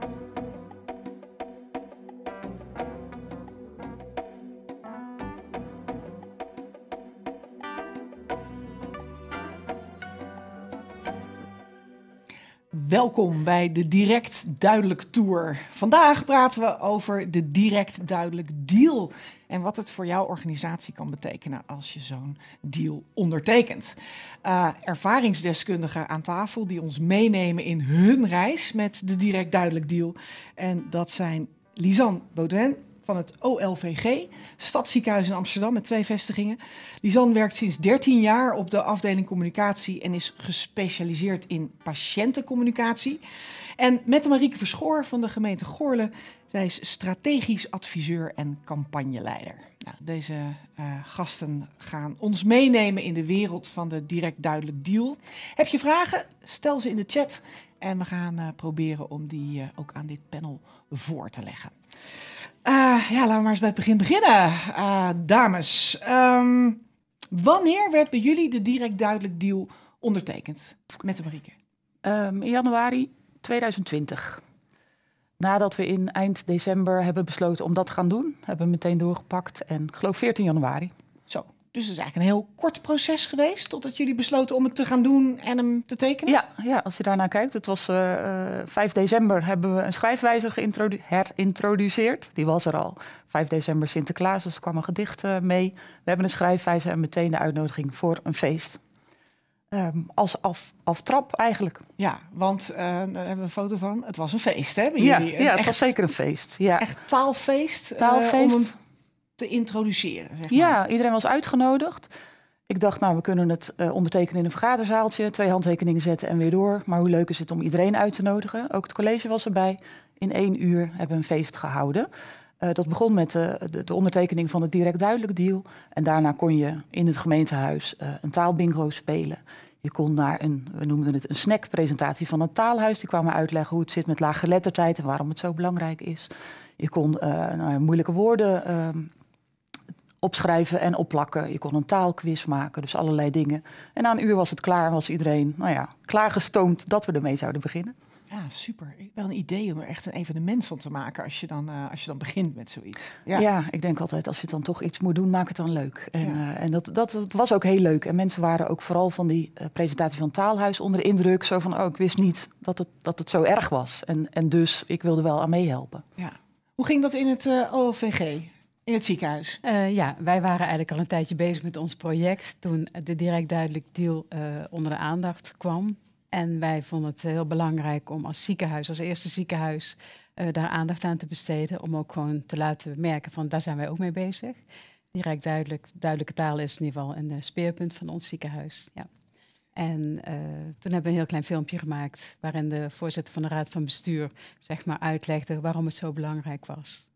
I'm Welkom bij de Direct Duidelijk Tour. Vandaag praten we over de Direct Duidelijk Deal en wat het voor jouw organisatie kan betekenen als je zo'n deal ondertekent. Eh, ervaringsdeskundigen aan tafel die ons meenemen in hun reis met de Direct Duidelijk Deal. En dat zijn Lisanne Baudouin, van het OLVG, Stadsziekenhuis in Amsterdam met twee vestigingen. Lisanne werkt sinds 13 jaar op de afdeling communicatie en is gespecialiseerd in patiëntencommunicatie. En met Marieke Verschoor van de gemeente Goorle. Zij is strategisch adviseur en campagneleider. Nou, deze eh, gasten gaan ons meenemen in de wereld van de direct duidelijk deal. Heb je vragen? Stel ze in de chat. En we gaan eh, proberen om die eh, ook aan dit panel voor te leggen. Eh, ja, laten we maar eens bij het begin beginnen, eh, dames. Ehm, wanneer werd bij jullie de direct duidelijk deal ondertekend met de Marieke? Ehm, in januari 2020. Nadat we in eind december hebben besloten om dat te gaan doen, hebben we meteen doorgepakt en geloof 14 januari. Dus het is eigenlijk een heel kort proces geweest totdat jullie besloten om het te gaan doen en hem te tekenen? Ja, ja als je daarnaar kijkt, het was uh, eh, 5 eh, december hebben we een schrijfwijzer herintroduceerd. Die was er al. 5 december Sinterklaas, dus kwam een gedicht eh, mee. We hebben een schrijfwijzer en meteen de uitnodiging voor een feest. Ehm, als af, aftrap eigenlijk. Ja, want uh, daar hebben we een foto van. Het was een feest, hè? Bij ja, ja, het was zeker een feest. Ja. Echt taalfeest. Taalfeest te introduceren. Zeg maar. Ja, iedereen was uitgenodigd. Ik dacht, nou, we kunnen het eh, ondertekenen in een vergaderzaaltje, twee handtekeningen zetten en weer door. Maar hoe leuk is het om iedereen uit te nodigen? Ook het college was erbij. In één uur hebben we een feest gehouden. Eh, dat begon met eh, de, de, ondertekening van het direct duidelijk deal. En daarna kon je in het gemeentehuis een taalbingo spelen. Je kon naar een, we noemden het een snackpresentatie van een taalhuis. Die kwamen uitleggen hoe het zit met laaggeletterdheid en waarom het zo belangrijk is. Je kon uh, nou, moeilijke woorden ehm, opschrijven en opplakken. Je kon een taalquiz maken, dus allerlei dingen. En na een uur was het klaar, was iedereen nou ja, klaargestoomd dat we ermee zouden beginnen. Ja, super. Wel een idee om er echt een evenement van te maken als je dan, eh, als je dan begint met zoiets. Ja. ja. ik denk altijd als je dan toch iets moet doen, maak het dan leuk. En, eh, en dat, dat, was ook heel leuk. En mensen waren ook vooral van die eh, presentatie van Taalhuis onder de indruk. Zo van, oh, ik wist niet dat het, dat het zo erg was. En, en dus, ik wilde wel aan meehelpen. Ja. Hoe ging dat in het OVG? In het ziekenhuis? Eh, ja, wij waren eigenlijk al een tijdje bezig met ons project toen de direct duidelijk deal eh, onder de aandacht kwam. En wij vonden het heel belangrijk om als ziekenhuis, als eerste ziekenhuis, eh, daar aandacht aan te besteden. Om ook gewoon te laten merken van daar zijn wij ook mee bezig. Direct duidelijk, duidelijke taal is in ieder geval een speerpunt van ons ziekenhuis. Ja. En toen hebben we een heel klein filmpje gemaakt waarin de voorzitter van de Raad van Bestuur zeg maar, uitlegde waarom het zo belangrijk was.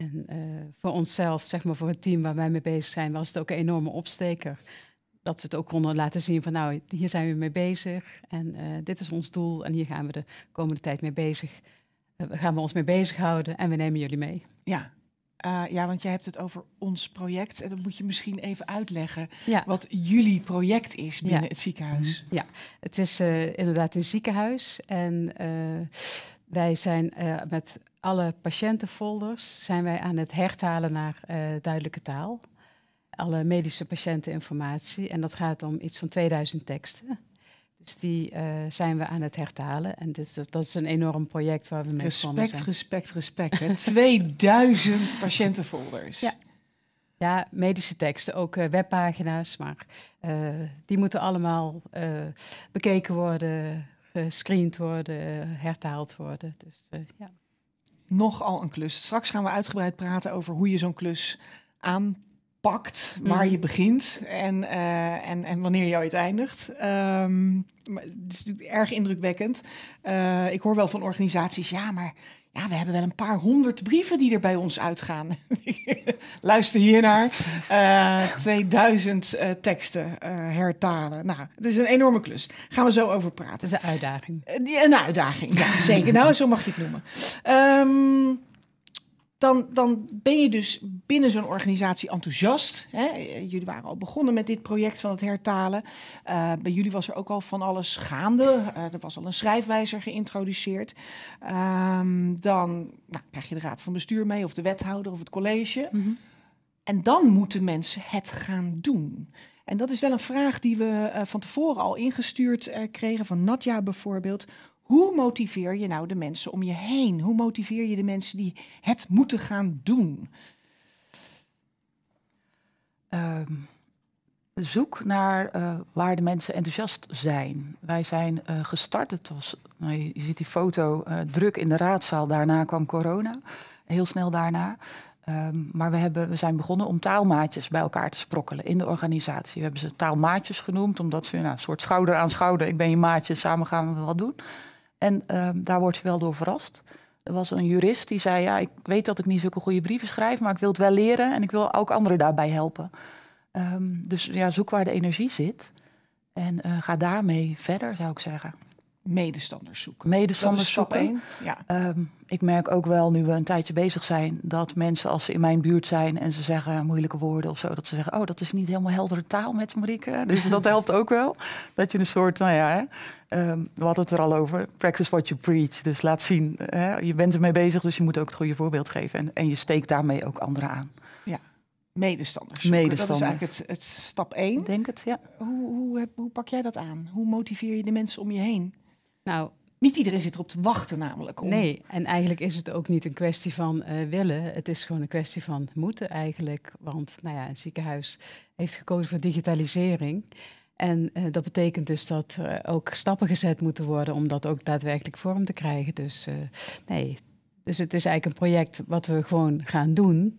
En eh, voor onszelf, zeg maar voor het team waar wij mee bezig zijn, was het ook een enorme opsteker. Dat we het ook konden laten zien van nou, hier zijn we mee bezig en eh, dit is ons doel en hier gaan we de komende tijd mee bezig. Uh, gaan we ons mee bezighouden en we nemen jullie mee. Ja, ja, want jij hebt het over ons project. En dan moet je misschien even uitleggen wat jullie project is binnen het ziekenhuis. Mhm. Ja, het is inderdaad een ziekenhuis. En wij zijn met alle patiëntenfolders zijn wij aan het hertalen naar eh, duidelijke taal. Alle medische patiënteninformatie. En dat gaat om iets van 2000 teksten. Dus die eh, zijn we aan het hertalen. En dat is een enorm project waar we mee begonnen zijn. Respect, respect, respect. 2000 patiëntenfolders. Ja. ja, medische teksten, ook eh, webpagina's. Maar die moeten allemaal bekeken worden, gescreend worden, hertaald worden. Dus ja nogal een klus. Straks gaan we uitgebreid praten over hoe je zo'n klus aan pakt, waar mhm. je begint en, eh, en, en wanneer je uiteindigt. eindigt. Ehm, het is natuurlijk erg indrukwekkend. Eh, ik hoor wel van organisaties, ja, maar ja, we hebben wel een paar honderd brieven die er bij ons uitgaan. Luister hiernaar. Uh, 2000 teksten uh, hertalen. Nou, het is een enorme klus. Gaan we zo over praten. De is een uitdaging. een uitdaging, ja, zeker. nou, zo mag je het noemen. Ehm, dan, dan ben je dus binnen zo'n organisatie enthousiast. Hè? Jullie waren al begonnen met dit project van het hertalen. Eh, bij jullie was er ook al van alles gaande. Eh, er was al een schrijfwijzer geïntroduceerd. Ehm, dan nou, krijg je de raad van bestuur mee, of de wethouder of het college. Mhm. En dan moeten mensen het gaan doen. En dat is wel een vraag die we eh, van tevoren al ingestuurd kregen van Nadja bijvoorbeeld. Hoe motiveer je nou de mensen om je heen? Hoe motiveer je de mensen die het moeten gaan doen? Ehm, zoek naar eh, waar de mensen enthousiast zijn. Wij zijn eh, gestart, het was, nou, je, ziet die foto eh, druk in de raadzaal, daarna kwam corona, heel snel daarna. Ehm, maar we, hebben, we zijn begonnen om taalmaatjes bij elkaar te sprokkelen in de organisatie. We hebben ze taalmaatjes genoemd, omdat ze nou, een soort schouder aan schouder, ik ben je maatje, samen gaan we wat doen. En ehm, daar wordt je wel door verrast. Er was een jurist die zei: Ja, ik weet dat ik niet zulke goede brieven schrijf, maar ik wil het wel leren en ik wil ook anderen daarbij helpen. Ehm, dus ja, zoek waar de energie zit en eh, ga daarmee verder, zou ik zeggen medestanders zoeken. Medestanders stap zoeken. 1. Ja. Ehm, ik merk ook wel, nu we een tijdje bezig zijn, dat mensen als ze in mijn buurt zijn en ze zeggen moeilijke woorden of zo, dat ze zeggen, oh, dat is niet helemaal heldere taal met Marieke. Dus dat helpt ook wel. Dat je een soort, nou ja, ehm, we hadden het er al over, practice what you preach. Dus laat zien, hè, je bent ermee bezig, dus je moet ook het goede voorbeeld geven. En, en je steekt daarmee ook anderen aan. Ja. Medestanders. Medestanders. Dat is eigenlijk het, het stap 1. Denk het, ja. hoe, hoe pak jij dat aan? Hoe motiveer je de mensen om je heen? Nou, niet iedereen zit erop te wachten namelijk. Nee, en eigenlijk is het ook niet een kwestie van eh, willen. Het is gewoon een kwestie van moeten eigenlijk. Want nou ja, een ziekenhuis heeft gekozen voor digitalisering. En eh, dat betekent dus dat er ook stappen gezet moeten worden om dat ook daadwerkelijk vorm te krijgen. Dus eh, nee, dus het is eigenlijk een project wat we gewoon gaan doen.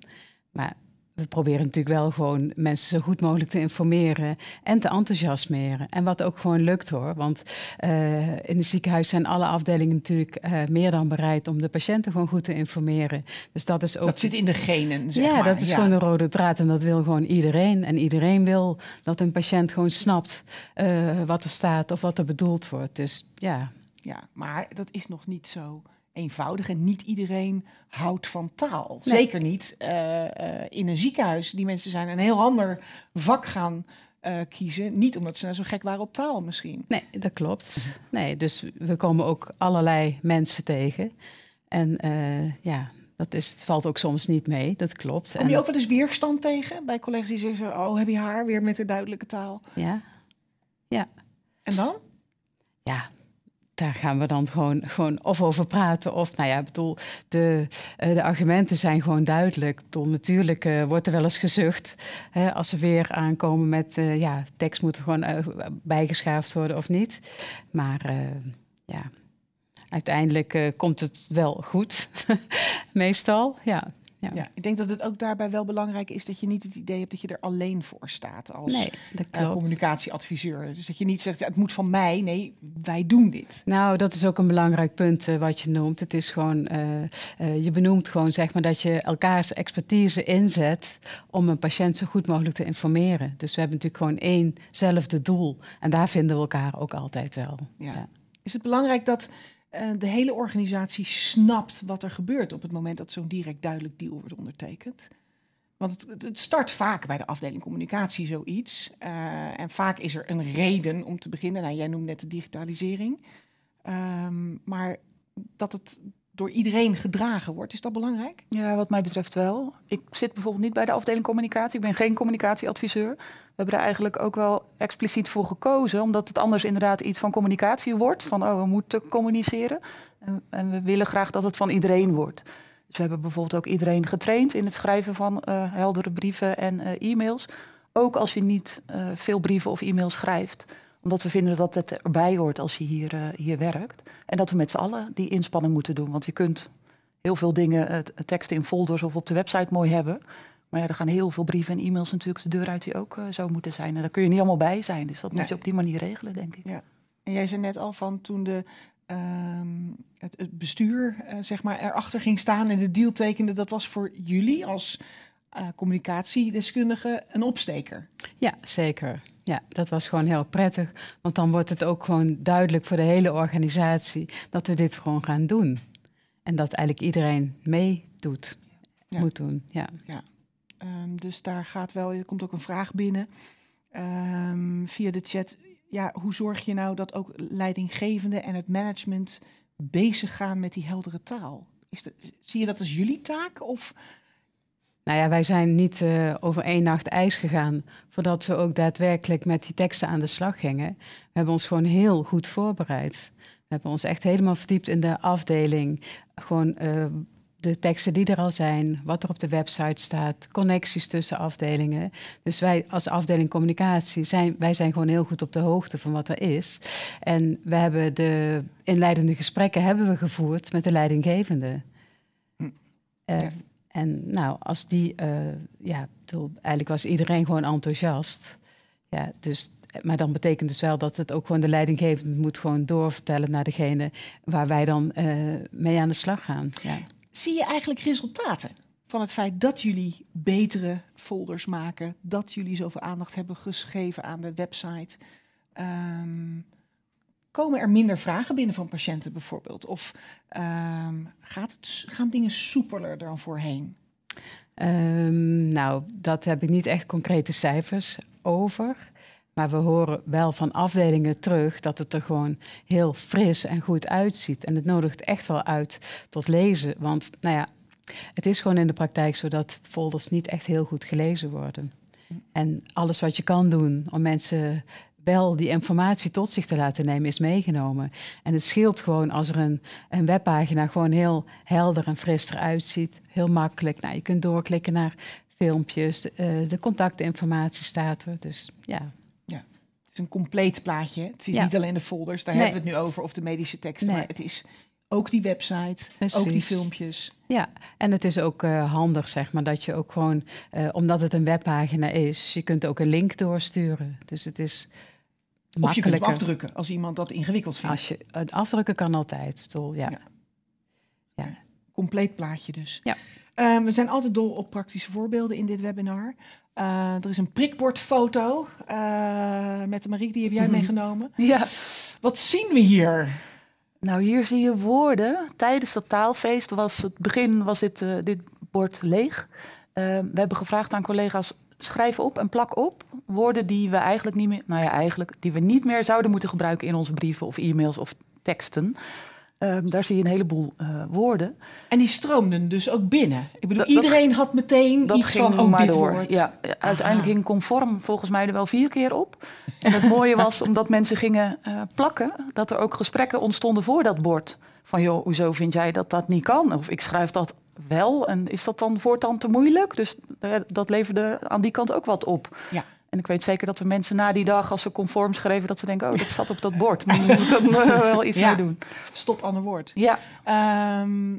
Maar we proberen natuurlijk wel gewoon mensen zo goed mogelijk te informeren en te enthousiasmeren. En wat ook gewoon lukt hoor. Want eh, in het ziekenhuis zijn alle afdelingen natuurlijk eh, meer dan bereid om de patiënten gewoon goed te informeren. Dus dat is ook. Dat zit in de genen. Zeg ja, dat is gewoon een rode draad. En dat wil gewoon iedereen. En iedereen wil dat een patiënt gewoon snapt eh, wat er staat of wat er bedoeld wordt. Dus ja. Ja, maar dat is nog niet zo eenvoudig en niet iedereen houdt van taal. Zeker niet eh, eh, in een ziekenhuis. Die mensen zijn een heel ander vak gaan eh, kiezen. Niet omdat ze nou zo gek waren op taal misschien. Nee, dat klopt. Nee, dus we komen ook allerlei mensen tegen. En ja, dat is, het valt ook soms niet mee, dat klopt. Kom je ook wel eens weerstand tegen bij collega's die zeggen... oh, heb je haar weer met de duidelijke taal? Ja. ja. En dan? Ja, daar gaan we dan gewoon, gewoon of over praten. Of nou ja, bedoel, de, eh, de argumenten zijn gewoon duidelijk. Ik natuurlijk eh, wordt er wel eens gezucht. Hè, als ze weer aankomen met uh, ja, tekst moet er gewoon bijgeschaafd worden of niet. Maar ja, uiteindelijk komt het wel goed. Meestal, ja. Ja. ik denk dat het ook daarbij wel belangrijk is dat je niet het idee hebt dat je er alleen voor staat als nee, eh, communicatieadviseur. Dus dat je niet zegt, ja, het moet van mij. Nee, wij doen dit. Nou, dat is ook een belangrijk punt eh, wat je noemt. Het is gewoon, eh, je benoemt gewoon zeg maar dat je elkaars expertise inzet om een patiënt zo goed mogelijk te informeren. Dus we hebben natuurlijk gewoon éénzelfde doel. En daar vinden we elkaar ook altijd wel. ja. Is het belangrijk dat eh, de hele organisatie snapt wat er gebeurt op het moment dat zo'n direct duidelijk deal wordt ondertekend. Want het, het start vaak bij de afdeling communicatie zoiets. Eh, en vaak is er een reden om te beginnen. Nou, jij noemde net de digitalisering. Ehm, maar dat het door iedereen gedragen wordt. Is dat belangrijk? Ja, wat mij betreft wel. Ik zit bijvoorbeeld niet bij de afdeling communicatie. Ik ben geen communicatieadviseur. We hebben er eigenlijk ook wel expliciet voor gekozen, omdat het anders inderdaad iets van communicatie wordt. Van oh, we moeten communiceren. En, en we willen graag dat het van iedereen wordt. Dus we hebben bijvoorbeeld ook iedereen getraind in het schrijven van eh, heldere brieven en eh, e-mails. Ook als je niet eh, veel brieven of e-mails schrijft omdat we vinden dat het erbij hoort als je hier, eh, hier werkt. En dat we met z'n allen die inspanning moeten doen. Want je kunt heel veel dingen, eh, teksten in folders of op de website mooi hebben. Maar ja, er gaan heel veel brieven en e-mails natuurlijk de deur uit die ook uh, eh, zo moeten zijn. En daar kun je niet allemaal bij zijn. Dus dat moet je op die manier regelen, denk ik. Ja. En jij zei net al van toen de, ehm, het, bestuur zeg maar, erachter ging staan en de deal tekende, dat was voor jullie als communicatiedeskundige een opsteker. Ja, zeker. Ja, dat was gewoon heel prettig. Want dan wordt het ook gewoon duidelijk voor de hele organisatie dat we dit gewoon gaan doen. En dat eigenlijk iedereen meedoet, moet doen. Ja. ja. Ehm, dus daar gaat wel, er komt ook een vraag binnen ehm, via de chat. Ja, hoe zorg je nou dat ook leidinggevende en het management bezig gaan met die heldere taal? Is zie je dat als jullie taak? Of nou ja, wij zijn niet eh, over één nacht ijs gegaan voordat ze ook daadwerkelijk met die teksten aan de slag gingen. We hebben ons gewoon heel goed voorbereid. We hebben ons echt helemaal verdiept in de afdeling. Gewoon eh, de teksten die er al zijn, wat er op de website staat, connecties tussen afdelingen. Dus wij als afdeling communicatie zijn, wij zijn gewoon heel goed op de hoogte van wat er is. En we hebben de inleidende gesprekken hebben we gevoerd met de leidinggevende. Hm. Eh, ja. En nou, als die, eh, ja, bedoel, eigenlijk was iedereen gewoon enthousiast. Ja, dus, maar dan betekent dus wel dat het ook gewoon de leidinggevend moet gewoon doorvertellen naar degene waar wij dan eh, mee aan de slag gaan. Ja. Zie je eigenlijk resultaten van het feit dat jullie betere folders maken, dat jullie zoveel aandacht hebben geschreven aan de website? Um, komen er minder vragen binnen van patiënten bijvoorbeeld? Of ehm, gaat het, gaan dingen soepeler dan voorheen? Ehm, nou, dat heb ik niet echt concrete cijfers over. Maar we horen wel van afdelingen terug dat het er gewoon heel fris en goed uitziet. En het nodigt echt wel uit tot lezen. Want nou ja, het is gewoon in de praktijk zo dat folders niet echt heel goed gelezen worden. Mm. En alles wat je kan doen om mensen wel die informatie tot zich te laten nemen is meegenomen. En het scheelt gewoon als er een, een webpagina gewoon heel helder en fris eruit ziet. Heel makkelijk. Nou, je kunt doorklikken naar filmpjes. De, eh, de contactinformatie staat er. Dus ja. ja. Het is een compleet plaatje. Het is niet alleen de folders, daar hebben we het nu over, of de medische teksten. Maar het is ook die website, ook die filmpjes. Ja, en het is ook eh, handig, zeg maar, dat je ook gewoon, eh, omdat het een webpagina is, je kunt ook een link doorsturen. Dus het is of je kunt afdrukken als iemand dat ingewikkeld vindt. Als je, het afdrukken kan altijd. toch? ja. Ja. Compleet plaatje dus. Ja. Ehm, we zijn altijd dol op praktische voorbeelden in dit webinar. Eh, er is een prikbordfoto eh, met de Marie die heb jij mhm. meegenomen. Ja. Wat zien we hier? Nou, hier zie je woorden. Tijdens dat taalfeest was het begin was dit, eh, dit bord leeg. Ehm, we hebben gevraagd aan collega's schrijf op en plak op woorden die we eigenlijk niet meer, nou ja, eigenlijk die we niet meer zouden moeten gebruiken in onze brieven of e-mails of teksten. Ehm, daar zie je een heleboel eh, woorden. En die stroomden dus ook binnen. Ik bedoel, iedereen had meteen dat iets ging van, oh, maar dit door. Woord. Ja, uiteindelijk ging conform volgens mij er wel vier keer op. En het mooie was, omdat mensen gingen eh, plakken, dat er ook gesprekken ontstonden voor dat bord. Van joh, hoezo vind jij dat dat niet kan? Of ik schrijf dat wel. En is dat dan voortaan te moeilijk? Dus eh, dat leverde aan die kant ook wat op. Ja. En ik weet zeker dat de mensen na die dag, als ze conform schreven, dat ze denken: Oh, dat staat op dat bord. Maar moet dat eh, wel iets ja. mee doen. Stop ander woord. Ja. Ehm,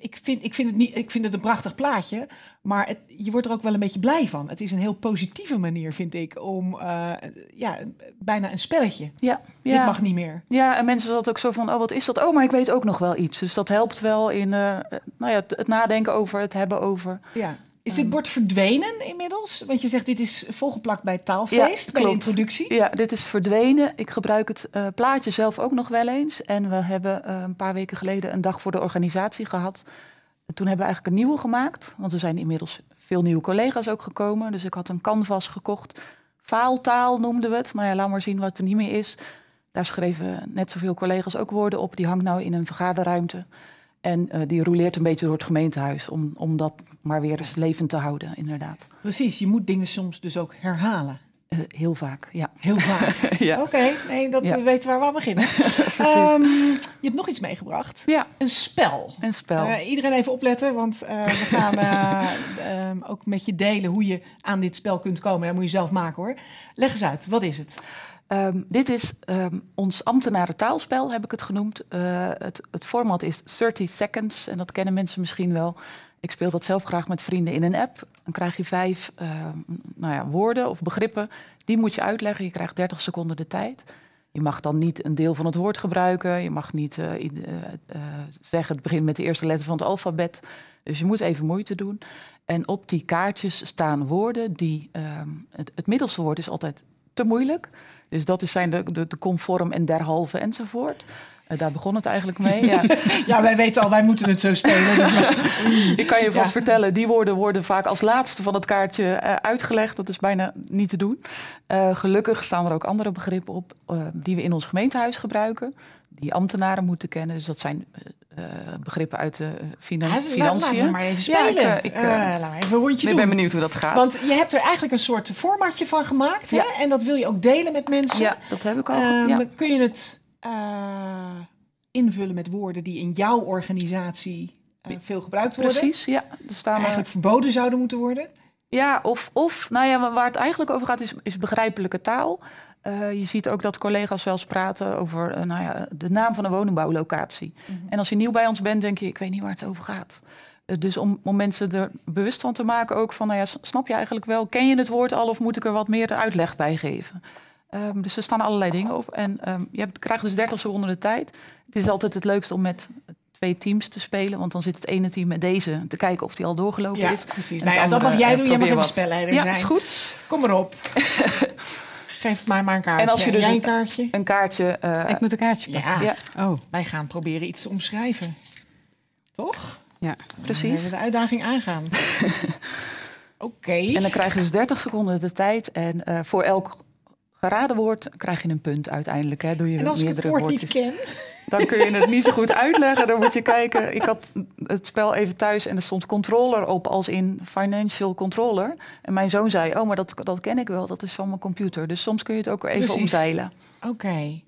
ik vind, ik, vind het niet, ik vind het een prachtig plaatje, maar het, je wordt er ook wel een beetje blij van. Het is een heel positieve manier, vind ik, om eh, ja, bijna een spelletje. Ja, ja. Dit mag niet meer. Ja, en mensen zaten ook zo van, oh wat is dat? Oh, maar ik weet ook nog wel iets. Dus dat helpt wel in eh, eh, nou ja, het, het, nadenken over, het hebben over. Ja. Is dit ehm. bord verdwenen inmiddels? Want je zegt dit is volgeplakt bij taalfeest, bij de introductie. Ja, dit is verdwenen. Ik gebruik het eh, plaatje zelf ook nog wel eens. En we hebben eh, een paar weken geleden een dag voor de organisatie gehad. toen hebben we eigenlijk een nieuwe gemaakt. Want er zijn inmiddels veel nieuwe collega's ook gekomen. Dus ik had een canvas gekocht. Faaltaal noemden we het. Nou ja, laat maar zien wat er niet meer is. Daar schreven net zoveel collega's ook woorden op. Die hangt nou in een vergaderruimte. En eh, die roleert een beetje door het gemeentehuis om, om dat maar weer eens levend te houden, inderdaad. Precies, je moet dingen soms dus ook herhalen. Eh, heel vaak, ja. Heel vaak. ja. Oké, nee, dat we weten waar we aan beginnen. Ehm, je hebt nog iets meegebracht. Ja. Een spel. Een spel. Eh, iedereen even opletten, want we gaan ehm, ook met je delen hoe je aan dit spel kunt komen. Dat moet je zelf maken hoor. Leg eens uit, wat is het? Ehm, dit is ehm, ons ambtenaren taalspel, heb ik het genoemd. Eh, het, het, format is 30 seconds en dat kennen mensen misschien wel. Ik speel dat zelf graag met vrienden in een app. Dan krijg je vijf ehm, nou ja, woorden of begrippen. Die moet je uitleggen. Je krijgt 30 seconden de tijd. Je mag dan niet een deel van het woord gebruiken. Je mag niet eh, eh, zeggen het begint met de eerste letter van het alfabet. Dus je moet even moeite doen. En op die kaartjes staan woorden die. het middelste woord is altijd te moeilijk. Dus dat is zijn de, de, conform en derhalve enzovoort. Eh, daar begon het eigenlijk mee. Ja. ja. wij weten al, wij moeten het zo spelen. Dus ik kan je vast vertellen, die woorden worden vaak als laatste van het kaartje eh, uitgelegd. Dat is bijna niet te doen. Eh, gelukkig staan er ook andere begrippen op die we in ons gemeentehuis gebruiken. Die ambtenaren moeten kennen. Dus dat zijn eh, begrippen uit de eh, ja, financiën. maar even spelen. Eh, ik, laat maar even een rondje doen. Ik ben benieuwd hoe dat gaat. Want je hebt er eigenlijk een soort formatje van gemaakt. Hè? En dat wil je ook delen met mensen. Ja, dat heb ik al. Ehm, kun je het invullen met woorden die in jouw organisatie veel gebruikt worden? Precies, ja. Dus staan eigenlijk verboden zouden moeten worden? Ja, of, of nou ja, waar het eigenlijk over gaat is, is begrijpelijke taal. Eh, je ziet ook dat collega's wel eens praten over eh, nou ja, de naam van een woningbouwlocatie. Mhm. En als je nieuw bij ons bent, denk je, ik weet niet waar het over gaat. Eh, dus om, om mensen er bewust van te maken, ook van, nou ja, snap je eigenlijk wel, ken je het woord al of moet ik er wat meer uitleg bij geven? Ehm, dus er staan allerlei dingen op. En ehm, je hebt, krijgt dus 30 seconden de tijd. Het is altijd het leukst om met twee teams te spelen. Want dan zit het ene team met deze te kijken of die al doorgelopen ja, is. Precies. En nou ja, dat mag jij doen. Jij mag even spelleider ja, zijn. Ja, is goed. Kom erop. geef mij maar een kaartje. En als je dus een kaartje? Een kaartje. Eh, ik moet een kaartje pakken. Ja. Oh. Wij gaan proberen iets te omschrijven. Toch? Ja, precies. We de uitdaging aangaan. Oké. En dan krijg je dus 30 seconden de tijd. En eh, voor elk geraden woord krijg je een punt uiteindelijk. Hè, doe je en als meerdere ik het woord woordjes. niet ken... dan kun je het niet zo goed uitleggen. Dan moet je kijken. Ik had het spel even thuis en er stond controller op als in financial controller. En mijn zoon zei, oh, maar dat, dat ken ik wel, dat is van mijn computer. Dus soms kun je het ook even omzeilen. Oké.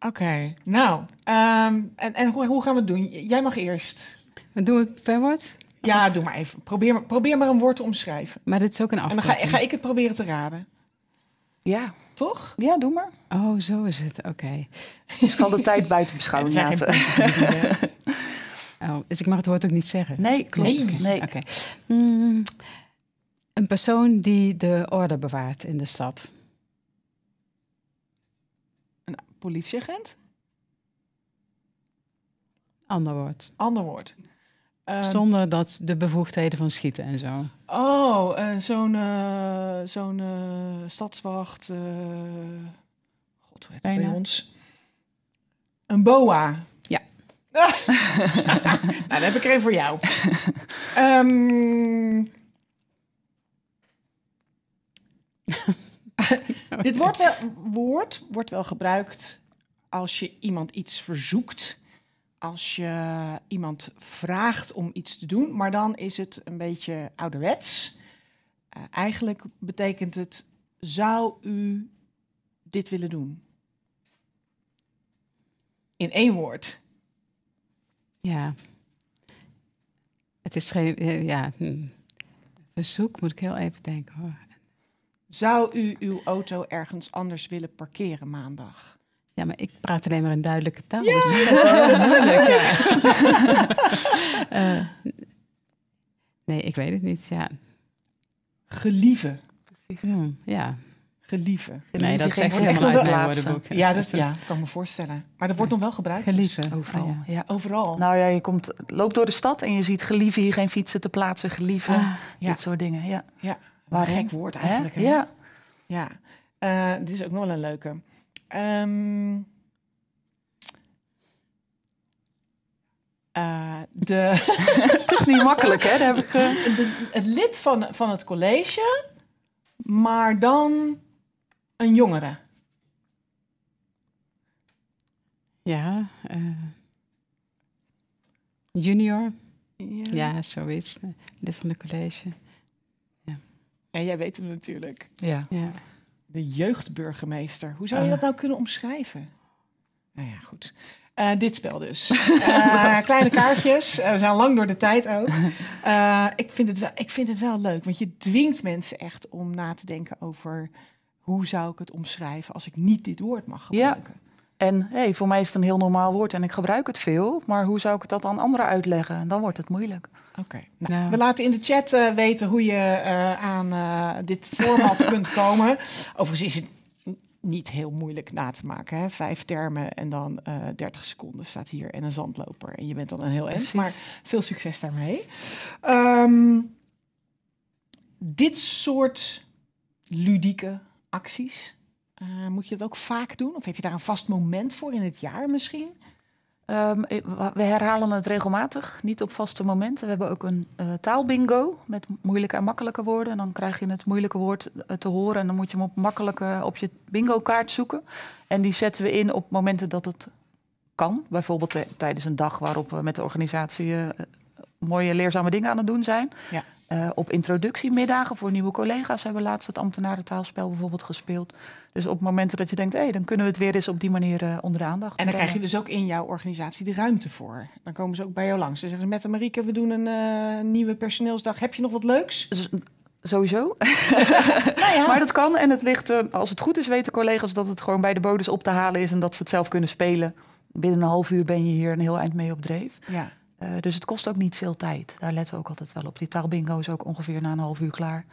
Oké, nou, ehm, en, en hoe, hoe, gaan we het doen? Jij mag eerst. Doen het per woord? Ja, doe maar even. Probeer, probeer maar een woord te omschrijven. Maar dit is ook een afkorting. En dan ga, ga ik het proberen te raden. Ja. Toch? Ja, doe maar. Oh, zo is het. Oké. Dus ik kan de tijd buiten beschouwing laten. Oh, dus ik mag het woord ook niet zeggen? Nee, klopt. Nee. nee. Mm, een persoon die de orde bewaart in de stad. Een politieagent? Ander woord. Ander woord. Ehm, Zonder dat de bevoegdheden van schieten en zo. Oh, eh, zo'n uh, zo'n uh, stadswacht. God, hoe bij ons? Een boa. Ja. nou, dat heb ik er een voor jou. Ehm, dit woord wordt wel gebruikt als je iemand iets verzoekt als je iemand vraagt om iets te doen, maar dan is het een beetje ouderwets. Eh, eigenlijk betekent het: zou u dit willen doen? In één woord. Ja. Het is geen. Eh, ja. Hm. Verzoek moet ik heel even denken Zou u uw auto ergens anders willen parkeren maandag? Ja, maar ik praat alleen maar in duidelijke taal. Dus dat eh, is leuk, ja. Eh, nee, ik weet het niet, ja. Gelieven. Hmm, ja. Gelieven. Nee, dat zegt helemaal uit mijn woordenboek. Ja, dat ja, kan me voorstellen. Maar dat wordt nog wel gebruikt. Gelieven. overal. ja. Oh, ja. overal. Nou ja, je komt, loopt door de stad en je ziet gelieven hier geen fietsen te plaatsen. Gelieven, ah, dit soort dingen. Ja. ja. Waarom? Gek woord eigenlijk. Ja. ja. Eh, dit is ook nog wel een leuke. Ehm, eh, de het is niet makkelijk, hè? heb ik, eh, de, het lid van, van het college, maar dan een jongere. Ja, uh, junior. Ja. zoiets. Lid van het college. Ja. jij weet hem natuurlijk. Ja. ja de jeugdburgemeester. Hoe zou je ah. dat nou kunnen omschrijven? Nou ja, goed. Eh, dit spel dus. Eh, kleine kaartjes. Eh, we zijn lang door de tijd ook. ik, vind het wel, ik vind het wel leuk, want je dwingt mensen echt om na te denken over hoe zou ik het omschrijven als ik niet dit woord mag gebruiken. Ja. En hey, voor mij is het een heel normaal woord en ik gebruik het veel, maar hoe zou ik dat aan anderen uitleggen? Dan wordt het moeilijk. Oké. Nou. Nou. We laten in de chat eh, weten hoe je eh, aan eh, dit format kunt komen. Overigens is het niet heel moeilijk na te maken. Hè? Vijf termen en dan 30 seconden staat hier en een zandloper. En je bent dan een heel end. Maar veel succes daarmee. Ehm, dit soort ludieke acties, moet je dat ook vaak doen? Of heb je daar een vast moment voor in het jaar misschien? Ehm, eh, we herhalen het regelmatig, niet op vaste momenten. We hebben ook een uh, taalbingo met moeilijke en makkelijke woorden. En dan krijg je het moeilijke woord eh, te horen en dan moet je hem op makkelijke op je bingo-kaart zoeken. En die zetten we in op momenten dat het kan. Bijvoorbeeld tijdens een dag waarop we met de organisatie mooie leerzame dingen aan het doen zijn. Ja. Eh, op introductiemiddagen voor nieuwe collega's hebben we laatst het ambtenarentaalspel bijvoorbeeld gespeeld. Dus op momenten dat je denkt, hé, hey, dan kunnen we het weer eens op die manier uh, onder de aandacht En dan krijg je dus ook in jouw organisatie de ruimte voor. Dan komen ze ook bij jou langs. Ze zeggen met de Marieke, we doen eh, een nieuwe personeelsdag. Heb je nog wat leuks? Dus, mm, sowieso. Nou maar dat kan en het ligt, als het goed is, weten collega's dat het gewoon bij de bodems op te halen is en dat ze het zelf kunnen spelen. Binnen een half uur ben je hier een heel eind mee op dreef. Ja. Eh, dus het kost ook niet veel tijd. Daar letten we ook altijd wel op. Die taalbingo is ook ongeveer na een half uur klaar.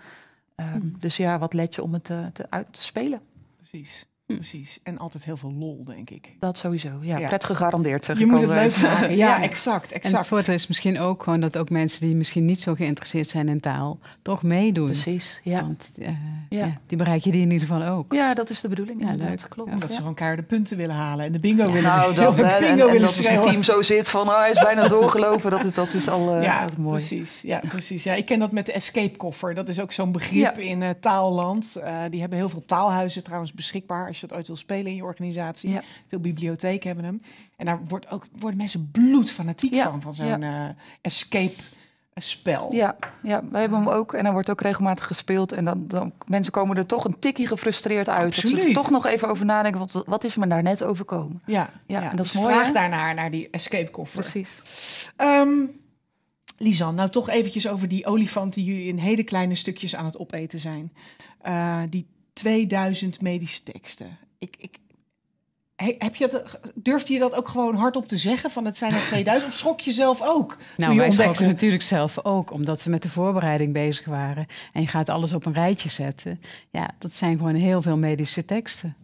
Ehm, hm. Dus ja, wat let je om het te, eh, te uit te spelen? Precies. Hm. Precies. En altijd heel veel lol, denk ik. Dat sowieso, ja. ja. Pret gegarandeerd, zeg je moet het leuk maken. Ja, exact, exact. En het voordeel is misschien ook gewoon dat ook mensen die misschien niet zo geïnteresseerd zijn in taal, toch meedoen. Precies, ja. Want eh, ja. die bereik je die in ieder geval ook. Ja, dat is de bedoeling. Ja, leuk, klopt. Omdat ze van elkaar de punten willen halen en de bingo willen Nou, dat, bingo en, willen en dat het team zo zit van, ah, hij is bijna doorgelopen, dat is, dat is al eh, ja, mooi. Precies, ja, precies. Ja, ik ken dat met de escape koffer. Dat is ook zo'n begrip in eh, taalland. die hebben heel veel taalhuizen trouwens beschikbaar als je dat ooit wil spelen in je organisatie. Ja. Veel bibliotheken hebben hem. En daar wordt ook, worden mensen bloedfanatiek van, van zo'n eh, escape eh, spel. Ja, ja, wij hebben hem ook en dan wordt ook regelmatig gespeeld. En dan, dan mensen komen er toch een tikkie gefrustreerd uit. Absoluut. er toch nog even over nadenken, wat, wat is me daar net overkomen? Ja, ja, ja en dat is dus mooi. Vraag daarnaar, naar die escape koffer. Precies. Um, ehm, Lisan, nou toch eventjes over die olifant die jullie in hele kleine stukjes aan het opeten zijn. Eh, die 2000 medische teksten. Ik, ik, heb je dat, durfde je dat ook gewoon hardop te zeggen? Van het zijn er 2000? Of schrok je zelf ook? Nou, wij schrokken natuurlijk zelf ook, omdat we met de voorbereiding bezig waren. En je gaat alles op een rijtje zetten. Ja, dat zijn gewoon heel veel medische teksten.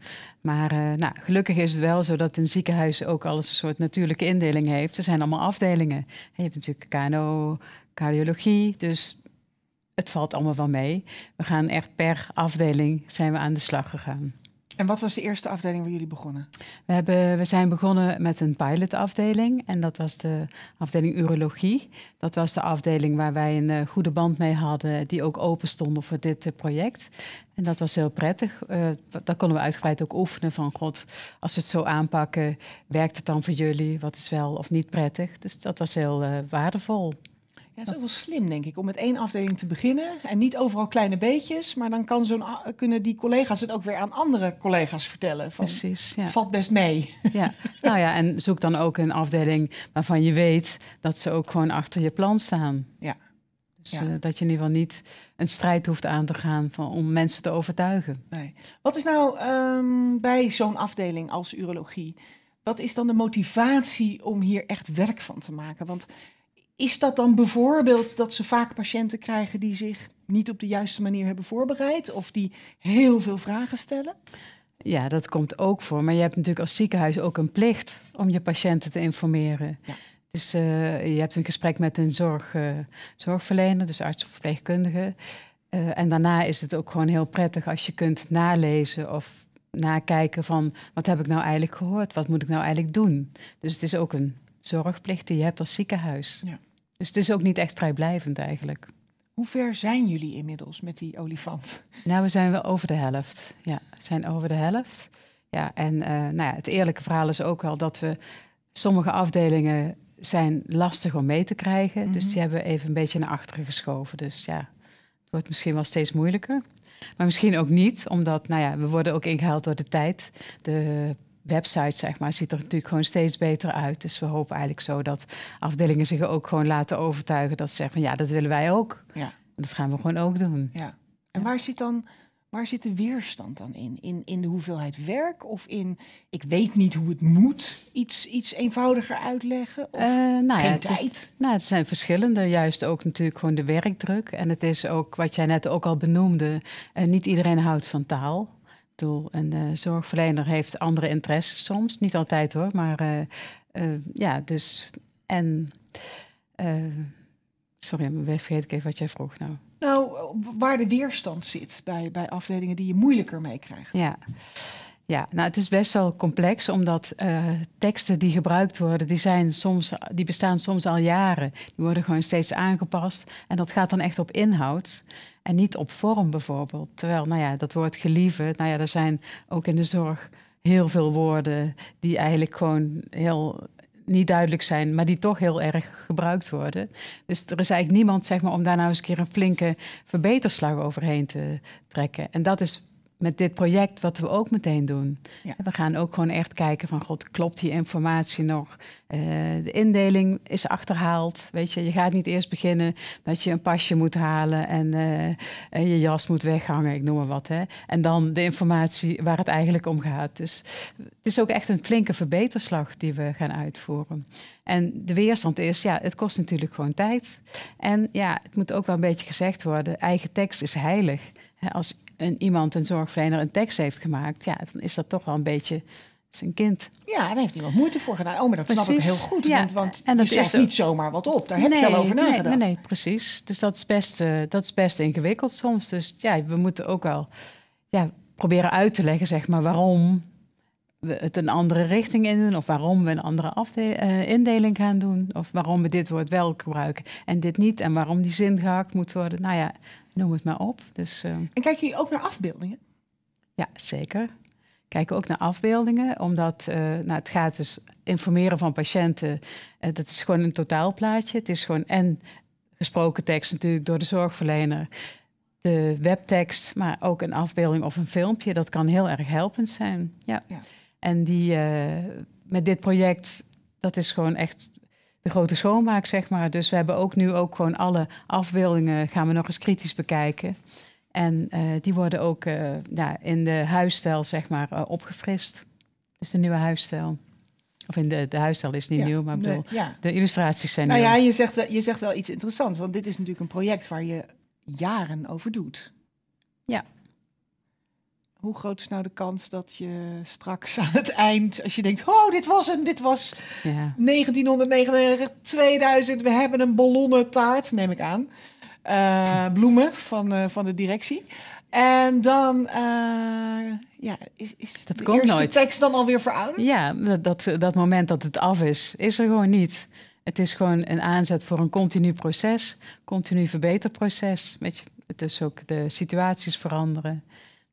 Maar eh, nou, gelukkig is het wel zo dat een ziekenhuis ook alles een soort natuurlijke indeling heeft. Er zijn allemaal afdelingen. je hebt natuurlijk KNO, cardiologie, dus het valt allemaal wel mee. We gaan echt per afdeling zijn we aan de slag gegaan. En wat was de eerste afdeling waar jullie begonnen? We, hebben, we zijn begonnen met een pilotafdeling. En dat was de afdeling urologie. Dat was de afdeling waar wij een eh, goede band mee hadden. Die ook open stonden voor dit eh, project. En dat was heel prettig. Uh, daar konden we uitgebreid ook oefenen van... God, als we het zo aanpakken, werkt het dan voor jullie? Wat is wel of niet prettig? Dus dat was heel waardevol. Ja, het is ook wel slim, denk ik, om met één afdeling te beginnen. En niet overal kleine beetjes. Maar dan kan zo'n, kunnen die collega's het ook weer aan andere collega's vertellen. Van, Precies, Valt best mee. Ja. Nou ja, en zoek dan ook een afdeling waarvan je weet dat ze ook gewoon achter je plan staan. Ja. Dus eh, dat je in ieder geval niet een strijd hoeft aan te gaan van, om mensen te overtuigen. Nee. Wat is nou ehm, bij zo'n afdeling als urologie, wat is dan de motivatie om hier echt werk van te maken? Want is dat dan bijvoorbeeld dat ze vaak patiënten krijgen die zich niet op de juiste manier hebben voorbereid of die heel veel vragen stellen? Ja, dat komt ook voor. Maar je hebt natuurlijk als ziekenhuis ook een plicht om je patiënten te informeren. Ja. Dus eh, je hebt een gesprek met een zorg, eh, zorgverlener, dus arts of verpleegkundige. Eh, en daarna is het ook gewoon heel prettig als je kunt nalezen of nakijken van wat heb ik nou eigenlijk gehoord, wat moet ik nou eigenlijk doen. Dus het is ook een zorgplicht die je hebt als ziekenhuis. Ja. Dus het is ook niet echt vrijblijvend eigenlijk. Hoe ver zijn jullie inmiddels met die olifant? Nou, we zijn wel over de helft. Ja, we zijn over de helft. Ja, en eh, nou ja, het eerlijke verhaal is ook wel dat we sommige afdelingen zijn lastig om mee te krijgen. Dus mhm. die hebben we even een beetje naar achteren geschoven. Dus ja, het wordt misschien wel steeds moeilijker. Maar misschien ook niet, omdat nou ja, we worden ook ingehaald door de tijd. De website, zeg maar, ziet er natuurlijk gewoon steeds beter uit. Dus we hopen eigenlijk zo dat afdelingen zich ook gewoon laten overtuigen dat ze zeggen van ja, dat willen wij ook. Ja. dat gaan we gewoon ook doen. Ja. En waar zit dan waar zit de weerstand dan in? in? In de hoeveelheid werk of in, ik weet niet hoe het moet, iets, iets eenvoudiger uitleggen? Of eh, nou geen tijd? Het nou, het zijn verschillende, juist ook natuurlijk gewoon de werkdruk. En het is ook, wat jij net ook al benoemde, uh, niet iedereen houdt van taal bedoel, een zorgverlener heeft andere interesses soms. Niet altijd hoor, maar eh, eh, ja, dus. En. Eh, sorry, maar vergeet ik even wat jij vroeg nou. Nou, waar de weerstand zit bij, bij afdelingen die je moeilijker meekrijgt. Ja. Ja, nou het is best wel complex, omdat teksten die gebruikt worden, die, zijn soms, die bestaan soms al jaren. Die worden gewoon steeds aangepast en dat gaat dan echt op inhoud en niet op vorm bijvoorbeeld. Terwijl, nou ja, dat woord gelieve, nou ja, er zijn ook in de zorg heel veel woorden die eigenlijk gewoon heel niet duidelijk zijn, maar die toch heel erg gebruikt worden. Dus er is eigenlijk niemand zeg maar, om daar nou eens een keer een flinke verbeterslag overheen te trekken. En dat is met dit project wat we ook meteen doen. We gaan ook gewoon echt kijken van god, klopt die informatie nog? Eh, de indeling is achterhaald. Weet je, je gaat niet eerst beginnen dat je een pasje moet halen eh, en, je jas moet weghangen, ik noem maar wat. Hè. En dan de informatie waar het eigenlijk om gaat. Dus het is ook echt een flinke verbeterslag die we gaan uitvoeren. En de weerstand is, ja, het kost natuurlijk gewoon tijd. En ja, het moet ook wel een beetje gezegd worden, eigen tekst is heilig. Als een, iemand, een zorgverlener, een tekst heeft gemaakt, ja, dan is dat toch wel een beetje zijn kind. Ja, daar heeft hij wat moeite voor gedaan. Oh, maar dat snap ik heel goed. Want, want en zegt niet zomaar wat op. Daar heb je al over nagedacht. Nee, nee, nee, precies. Dus dat is, best, eh, dat is best ingewikkeld soms. Dus ja, we moeten ook wel ja, proberen uit te leggen, zeg maar, waarom we het een andere richting in doen. Of waarom we een andere eh, indeling gaan doen. Of waarom we dit woord wel gebruiken en dit niet. En waarom die zin gehakt moet worden. Nou ja, noem het maar op. Dus, eh, en kijk je ook naar afbeeldingen? Ja, zeker. Kijken ook naar afbeeldingen, omdat eh, nou, het gaat dus informeren van patiënten. Eh, dat is gewoon een totaalplaatje. Het is gewoon en gesproken tekst natuurlijk door de zorgverlener de webtekst, maar ook een afbeelding of een filmpje. Dat kan heel erg helpend zijn. Ja. ja. En die, met dit project, dat is gewoon echt de grote schoonmaak, zeg maar. Dus we hebben ook nu ook gewoon alle afbeeldingen gaan we nog eens kritisch bekijken. En eh, die worden ook eh, ja, in de huisstijl, zeg maar, eh, opgefrist. Dus de nieuwe huisstijl. Of in de, de huisstijl is niet nieuw, maar ik bedoel, ja. de illustraties zijn nou nieuw. ja, je zegt, wel, je zegt wel iets interessants. Want dit is natuurlijk een project waar je jaren over doet. Ja, hoe groot is nou de kans dat je straks aan het eind, als je denkt, oh, dit was een, dit was ja. 1999, 2000, we hebben een ballonnen neem ik aan. Eh, bloemen van, eh, van de directie. En dan eh, ja, is, is dat de eerste tekst dan alweer verouderd? Ja, dat, dat, dat moment dat het af is, is er gewoon niet. Het is gewoon een aanzet voor een continu proces, continu verbeterproces. Met je, dus ook de situaties veranderen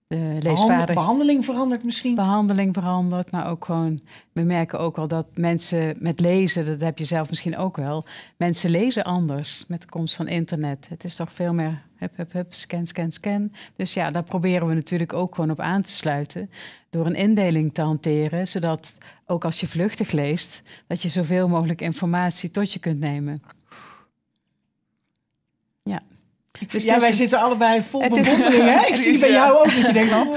de Behandeling verandert misschien? Behandeling verandert, maar ook gewoon... We merken ook al dat mensen met lezen, dat heb je zelf misschien ook wel... mensen lezen anders met de komst van internet. Het is toch veel meer hup, hup, hup, scan, scan, scan. Dus ja, daar proberen we natuurlijk ook gewoon op aan te sluiten... door een indeling te hanteren, zodat ook als je vluchtig leest... dat je zoveel mogelijk informatie tot je kunt nemen. Dus ja, wij zitten allebei vol het hè? Ik zie bij jou ook dat je denkt, wow.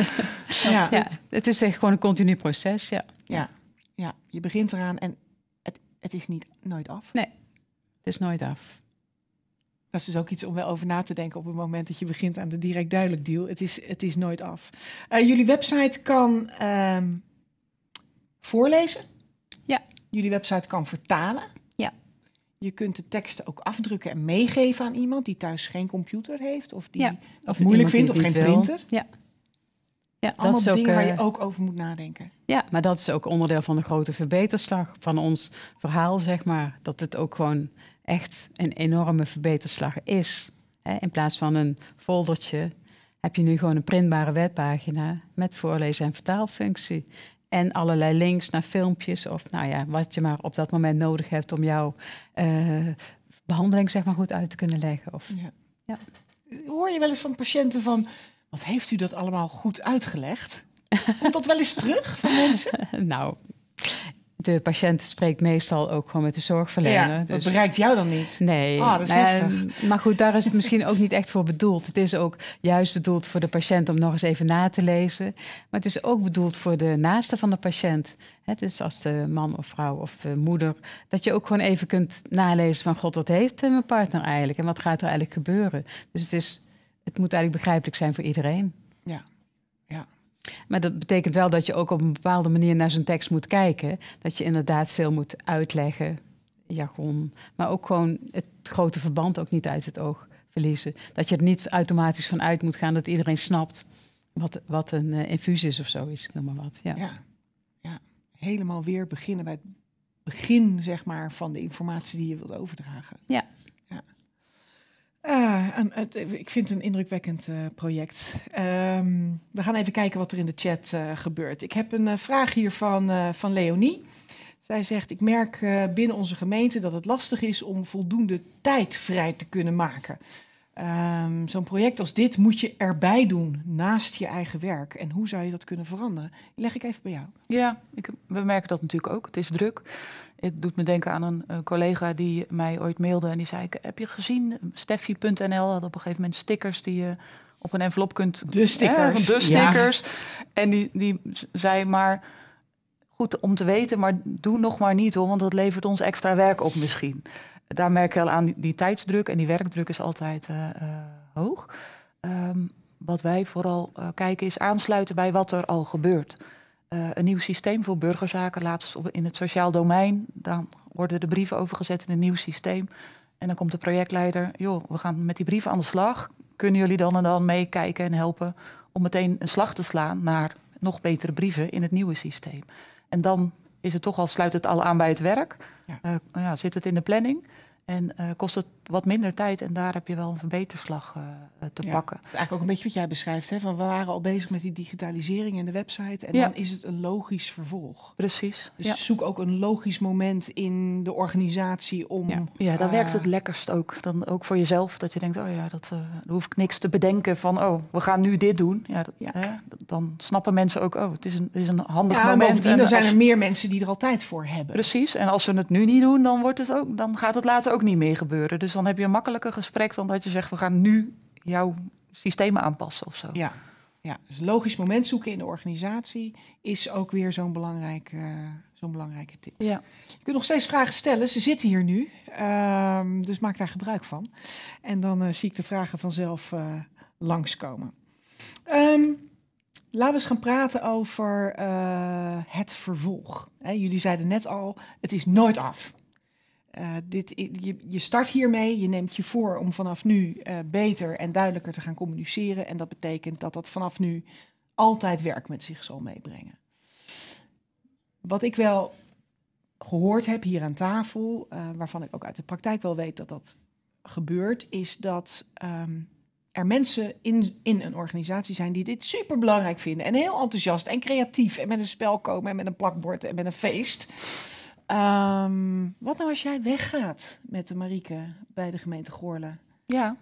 ja. het is echt gewoon een continu proces, ja. Ja, ja. je begint eraan en het, het is niet, nooit af. Nee, het is nooit af. Dat is dus ook iets om wel over na te denken op het moment dat je begint aan de direct duidelijk deal. Het is, het is nooit af. Eh, jullie website kan ehm, voorlezen. Ja. Jullie website kan vertalen. Je kunt de teksten ook afdrukken en meegeven aan iemand die thuis geen computer heeft of die het moeilijk vindt of geen printer. Ja. Ja, Allemaal dat is ook, dingen waar je eh, ook over moet nadenken. Ja, maar dat is ook onderdeel van de grote verbeterslag van ons verhaal, zeg maar. Dat het ook gewoon echt een enorme verbeterslag is. In plaats van een foldertje heb je nu gewoon een printbare webpagina met voorlezen- en vertaalfunctie. En allerlei links naar filmpjes of nou ja, wat je maar op dat moment nodig hebt om jouw eh, behandeling zeg maar goed uit te kunnen leggen. Of, ja. ja. Hoor je wel eens van patiënten van, wat heeft u dat allemaal goed uitgelegd? Komt dat wel eens terug van mensen? nou, de patiënt spreekt meestal ook gewoon met de zorgverlener. Ja, dus... Dat bereikt jou dan niet? Nee. Ah, dat is nou heftig. maar goed, daar is het misschien ook niet echt voor bedoeld. Het is ook juist bedoeld voor de patiënt om nog eens even na te lezen. Maar het is ook bedoeld voor de naaste van de patiënt. He, dus als de man of vrouw of moeder... dat je ook gewoon even kunt nalezen van... god, wat heeft eh, mijn partner eigenlijk? En wat gaat er eigenlijk gebeuren? Dus het, is, het moet eigenlijk begrijpelijk zijn voor iedereen. Maar dat betekent wel dat je ook op een bepaalde manier naar zo'n tekst moet kijken. Dat je inderdaad veel moet uitleggen, jargon. Maar ook gewoon het grote verband ook niet uit het oog verliezen. Dat je er niet automatisch van uit moet gaan dat iedereen snapt wat, wat een uh, infuus is of zo is. noem maar wat. Ja. ja. Ja. helemaal weer beginnen bij het begin zeg maar, van de informatie die je wilt overdragen. Ja, Ah, ik vind het een indrukwekkend eh, project. Ehm, we gaan even kijken wat er in de chat eh, gebeurt. Ik heb een eh, vraag hier van, van Leonie. Zij zegt: Ik merk binnen onze gemeente dat het lastig is om voldoende tijd vrij te kunnen maken. Ehm, zo'n project als dit moet je erbij doen naast je eigen werk. En hoe zou je dat kunnen veranderen? leg ik even bij jou. Ja, ik, we merken dat natuurlijk ook. Het is druk. Het doet me denken aan een eh, collega die mij ooit mailde en die zei: Heb je gezien? Eh, Steffi.nl had op een gegeven moment stickers die je op een envelop kunt. De de stickers. Ja. En die, die zei maar. Goed om te weten, maar doe nog maar niet hoor, want dat levert ons extra werk op misschien. Daar merk je al aan, die, tijdsdruk en die werkdruk is altijd eh, hoog. Ehm, wat wij vooral kijken is aansluiten bij wat er al gebeurt. Eh, een nieuw systeem voor burgerzaken, laatst op, in het sociaal domein. Dan worden de brieven overgezet in een nieuw systeem. En dan komt de projectleider, joh, we gaan met die brieven aan de slag. Kunnen jullie dan en dan meekijken en helpen om meteen een slag te slaan naar nog betere brieven in het nieuwe systeem? En dan is het toch al, sluit het al aan bij het werk. Ja. Eh, ja zit het in de planning? En eh, kost het wat minder tijd en daar heb je wel een verbeterslag eh, te pakken. eigenlijk ook een beetje wat jij beschrijft. Hè? Van we waren al bezig met die digitalisering en de website. En dan is het een logisch vervolg. Precies. Dus zoek ook een logisch moment in de organisatie om. Ja, ja dan eh, werkt het lekkerst ook. Dan ook voor jezelf. Dat je denkt, oh ja, dat, eh, dan hoef ik niks te bedenken van oh, we gaan nu dit doen. Ja, dan snappen mensen ook, oh, het is een, het is een handig moment. En dan zijn er meer mensen die er al tijd voor hebben. Precies. En als we het nu niet doen, dan wordt het ook, dan gaat het later ook niet meer gebeuren. Dus dan dan heb je een makkelijker gesprek dan dat je zegt: we gaan nu jouw systemen aanpassen of zo. Ja, ja. dus logisch moment zoeken in de organisatie is ook weer zo'n belangrijke, eh, zo'n belangrijke tip. Ja. Je kunt nog steeds vragen stellen. Ze zitten hier nu, ehm, dus maak daar gebruik van. En dan eh, zie ik de vragen vanzelf eh, langskomen. Um, Laten we eens gaan praten over het vervolg. jullie zeiden net al, het is nooit af. Eh, dit, je, je, start hiermee, je neemt je voor om vanaf nu eh, beter en duidelijker te gaan communiceren. En dat betekent dat dat vanaf nu altijd werk met zich zal meebrengen. Wat ik wel gehoord heb hier aan tafel, eh, waarvan ik ook uit de praktijk wel weet dat dat gebeurt, is dat ehm, er mensen in, in een organisatie zijn die dit super belangrijk vinden. En heel enthousiast en creatief en met een spel komen en met een plakbord en met een feest. Ehm, wat nou als jij weggaat met de Marieke bij de gemeente Goorle? Ja.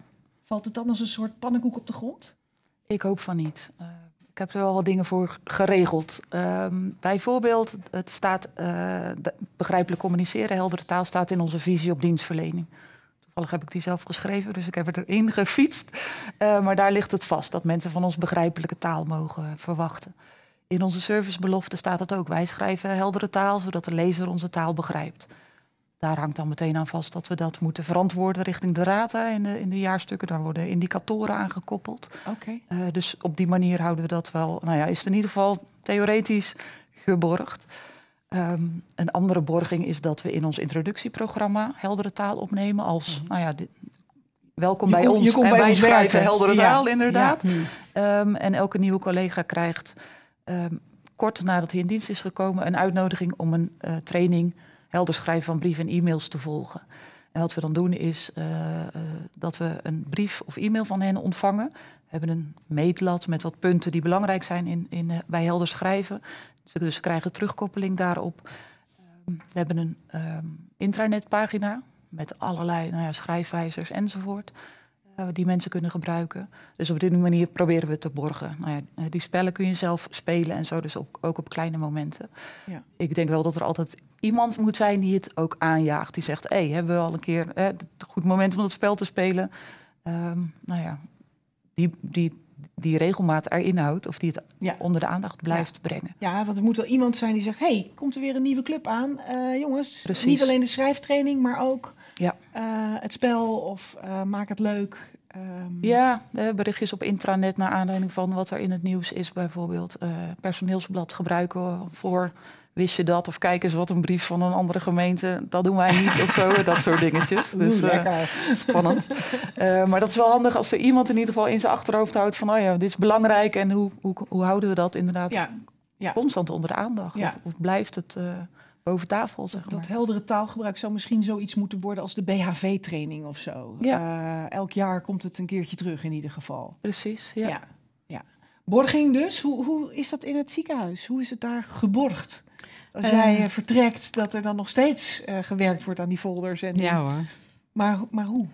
Valt het dan als een soort pannenkoek op de grond? Ik hoop van niet. Eh, ik heb er wel wat dingen voor geregeld. Ehm, bijvoorbeeld, het staat eh, begrijpelijk communiceren, heldere taal staat in onze visie op dienstverlening. Toevallig heb ik die zelf geschreven, dus ik heb het erin gefietst. Eh, maar daar ligt het vast dat mensen van ons begrijpelijke taal mogen verwachten. In onze servicebelofte staat het ook. Wij schrijven heldere taal, zodat de lezer onze taal begrijpt. Daar hangt dan meteen aan vast dat we dat moeten verantwoorden richting de raad in, de, jaarstukken. Daar worden indicatoren aan gekoppeld. Oké. Eh, dus op die manier houden we dat wel, nou ja, is het in ieder geval theoretisch geborgd. Ehm, een andere borging is dat we in ons introductieprogramma heldere taal opnemen als, mhm. nou ja, welkom bij ons. en bij ons schrijven heldere taal, inderdaad. Mhm. Ehm, en elke nieuwe collega krijgt Ehm, kort nadat hij in dienst is gekomen, een uitnodiging om een eh, training helder schrijven van brieven en e-mails te volgen. En wat we dan doen is eh, eh, dat we een brief of e-mail van hen ontvangen. We hebben een meetlat met wat punten die belangrijk zijn in, in, bij helder schrijven. Dus we krijgen terugkoppeling daarop. Ehm, we hebben een ehm, intranetpagina met allerlei nou ja, schrijfwijzers enzovoort. Eh, die mensen kunnen gebruiken. Dus op die manier proberen we het te borgen. Nou ja, eh, die spellen kun je zelf spelen en zo, dus ook op kleine momenten. Ja. Ik denk wel dat er altijd iemand moet zijn die het ook aanjaagt. Die zegt, hé, hey, hebben we al een keer hè, het goed moment om dat spel te spelen? Um, nou ja, die, die, die regelmaat erin houdt of die het onder de aandacht blijft brengen. Ja, want er moet wel iemand zijn die zegt: hey, komt er weer een nieuwe club aan? Eh, jongens, Precies. niet alleen de schrijftraining, maar ook ja. Eh, het spel of eh, maak het leuk. Ehm. Ja, eh, berichtjes op intranet naar aanleiding van wat er in het nieuws is, bijvoorbeeld. personeelsblad gebruiken voor wist je dat? Of kijk eens wat een brief van een andere gemeente. Dat doen wij niet of zo. dat soort dingetjes. Dus spannend. maar dat is wel handig als er iemand in ieder geval in zijn achterhoofd houdt van, oh ja, dit is belangrijk en hoe, hoe, hoe houden we dat inderdaad ja, ja. constant onder de aandacht? Of, blijft het? boven tafel. Zeg maar. Dat heldere taalgebruik zou misschien zoiets moeten worden als de BHV-training of zo. Ja. Eh, elk jaar komt het een keertje terug in ieder geval. Precies, ja. ja. Borging dus, hoe, hoe is dat in het ziekenhuis? Hoe is het daar geborgd? Als eh. jij eh, vertrekt, dat er dan nog steeds gewerkt wordt aan die folders. En, ja hoor. Maar, maar hoe?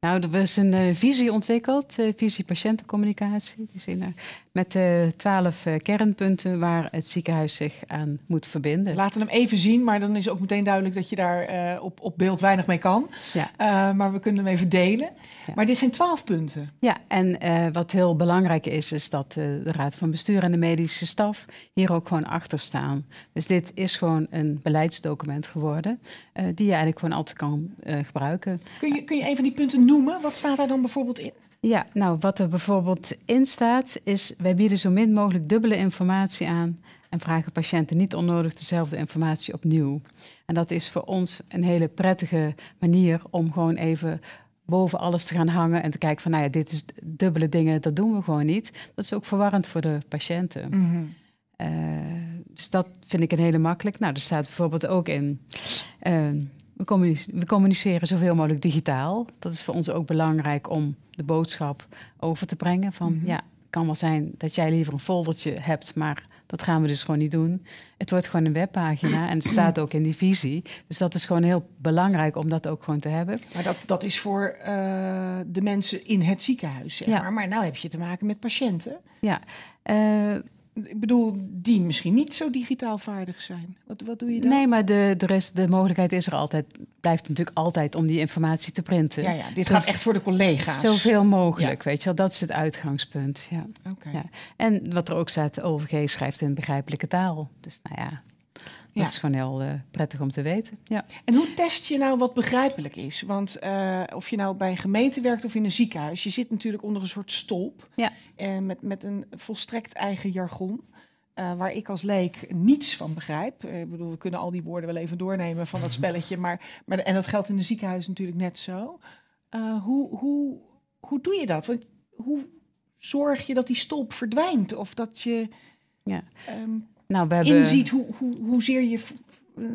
Nou, er was een visie ontwikkeld, uh, visie patiëntencommunicatie. Dus in, er met de twaalf eh, kernpunten waar het ziekenhuis zich aan moet verbinden. Laten we hem even zien, maar dan is ook meteen duidelijk dat je daar eh, op, op beeld weinig mee kan. Ja. Eh, maar we kunnen hem even delen. Maar dit zijn twaalf punten. Ja, en wat heel belangrijk is, is dat de Raad van Bestuur en de medische staf hier ook gewoon achter staan. Dus dit is gewoon een beleidsdocument geworden, die je eigenlijk gewoon altijd kan gebruiken. Kun je, kun je een van die punten noemen? Wat staat daar dan bijvoorbeeld in? Ja, nou wat er bijvoorbeeld in staat is, wij bieden zo min mogelijk dubbele informatie aan en vragen patiënten niet onnodig dezelfde informatie opnieuw. En dat is voor ons een hele prettige manier om gewoon even boven alles te gaan hangen en te kijken van nou ja, dit is dubbele dingen, dat doen we gewoon niet. Dat is ook verwarrend voor de patiënten. Mhm. Eh, dus dat vind ik een hele makkelijk. Nou, er staat bijvoorbeeld ook in. Ehm, we, we communiceren zoveel mogelijk digitaal. Dat is voor ons ook belangrijk om de boodschap over te brengen. Van mm -hmm. ja, kan wel zijn dat jij liever een foldertje hebt, maar dat gaan we dus gewoon niet doen. Het wordt gewoon een webpagina en het staat ook in die visie. Dus dat is gewoon heel belangrijk om dat ook gewoon te hebben. Maar dat, dat is voor eh, de mensen in het ziekenhuis, zeg maar. Maar nou heb je te maken met patiënten. Ja, eh, ik bedoel, die misschien niet zo digitaal vaardig zijn. Wat, wat doe je dan? Nee, maar de, de rest, de mogelijkheid is er altijd. Blijft natuurlijk altijd om die informatie te printen. Ja, ja dit gaat echt voor de collega's. Zoveel mogelijk, weet je wel. Dat is het uitgangspunt, ja. ja. En wat er ook staat, OVG schrijft in begrijpelijke taal. Dus nou ja, dat is gewoon heel eh, prettig om te weten. Ja. En hoe test je nou wat begrijpelijk is? Want eh, of je nou bij een gemeente werkt of in een ziekenhuis, je zit natuurlijk onder een soort stolp. Ja. En eh, met, met een volstrekt eigen jargon. waar ik als leek niets van begrijp. ik bedoel, we kunnen al die woorden wel even doornemen van dat spelletje. Maar, maar, en dat geldt in een ziekenhuis natuurlijk net zo. hoe, hoe, hoe doe je dat? Want hoe zorg je dat die stolp verdwijnt? Of dat je. Ja. Ehm, nou, we hebben... inziet hoe, hoe, hoezeer je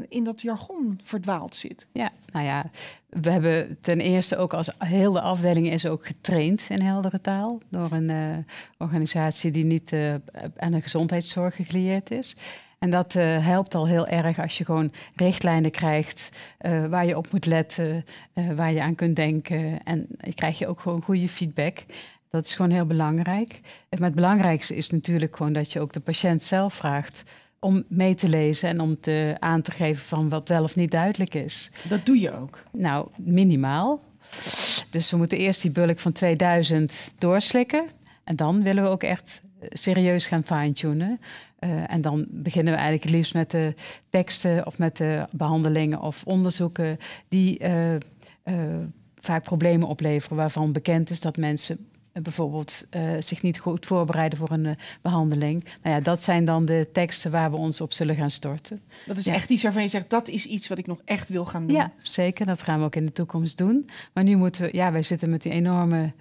in dat jargon verdwaald zit. Ja, nou ja, we hebben ten eerste ook als heel de afdeling is ook getraind in heldere taal door een eh, organisatie die niet uh, aan de gezondheidszorg gecreëerd is. En dat eh, helpt al heel erg als je gewoon richtlijnen krijgt waar je op moet letten, waar je aan kunt denken. En krijg je ook gewoon goede feedback. Dat is gewoon heel belangrijk. En het belangrijkste is natuurlijk gewoon dat je ook de patiënt zelf vraagt om mee te lezen en om te, aan te geven van wat wel of niet duidelijk is. Dat doe je ook? Nou, minimaal. Dus we moeten eerst die bulk van 2000 doorslikken. En dan willen we ook echt eh, serieus gaan fine-tunen. Eh, en dan beginnen we eigenlijk het liefst met de teksten of met de behandelingen of onderzoeken die eh, vaak problemen opleveren waarvan bekend is dat mensen eh, bijvoorbeeld eh, zich niet goed voorbereiden voor een eh, behandeling. Nou ja, dat zijn dan de teksten waar we ons op zullen gaan storten. Dat is echt iets waarvan je zegt, dat is iets wat ik nog echt wil gaan doen. Ja, zeker. Dat gaan we ook in de toekomst doen. Maar nu moeten we, ja, wij zitten met die enorme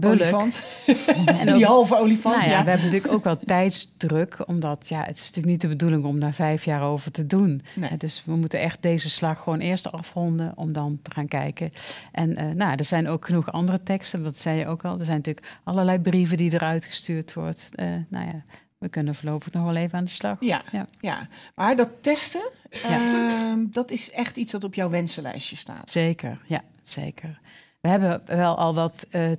Bulk. Olifant. en die halve olifant. Nou ja, we hebben natuurlijk ook wel tijdsdruk, omdat ja, het is natuurlijk niet de bedoeling om daar vijf jaar over te doen. Eh, dus we moeten echt deze slag gewoon eerst afronden om dan te gaan kijken. En eh, nou, er zijn ook genoeg andere teksten, dat zei je ook al. Er zijn natuurlijk allerlei brieven die eruit gestuurd wordt. Uh, nou ja, we kunnen voorlopig nog wel even aan de slag. Ja, ja. maar dat testen, ehm, dat is echt iets dat op jouw wensenlijstje staat. Zeker, ja, zeker we hebben wel al wat uh,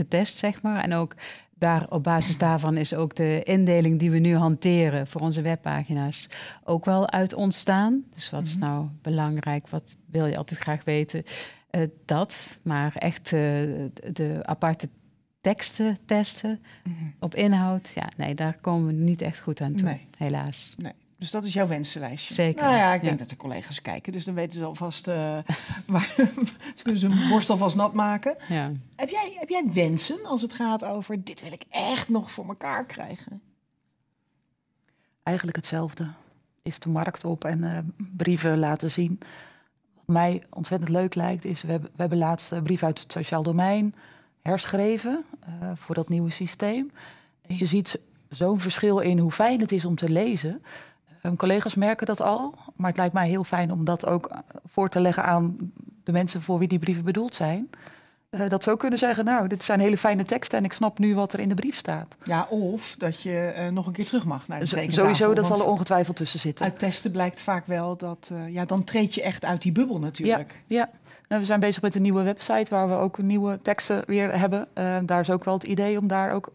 getest, zeg maar. En ook daar, op basis daarvan is ook de indeling die we nu hanteren voor onze webpagina's ook wel uit ontstaan. Dus wat is mhm. nou belangrijk? Wat wil je altijd graag weten? Eh, dat, maar echt de aparte teksten testen mhm. op inhoud. Ja, nee, daar komen we niet echt goed aan toe, helaas. Nee. Dus dat is jouw wensenlijstje. Zeker. Nou ja, ik denk dat de collega's kijken, dus dan weten ze alvast uh, waar ze kunnen ze hun nat maken. Ja. Heb, jij, heb jij wensen als het gaat over dit wil ik echt nog voor elkaar krijgen? Eigenlijk hetzelfde. Is de markt op en eh, brieven laten zien. Wat mij ontzettend leuk lijkt is, we hebben, we hebben laatst een eh, brief uit het sociaal domein herschreven voor dat nieuwe systeem. En je ziet zo'n verschil in hoe fijn het is om te lezen collega's merken dat al, maar het lijkt mij heel fijn om dat ook eh, voor te leggen aan de mensen voor wie die brieven bedoeld zijn. Eh, dat ze ook kunnen zeggen, nou, dit zijn hele fijne teksten en ik snap nu wat er in de brief staat. Ja, of dat je eh, nog een keer terug mag naar de tekentafel. Sowieso, dat zal er ongetwijfeld tussen zitten. Uit testen blijkt vaak wel dat, ja, dan treed je echt uit die bubbel natuurlijk. Ja, ja. Nou, we zijn bezig met een nieuwe website waar we ook nieuwe teksten weer hebben. daar is ook wel het idee om daar ook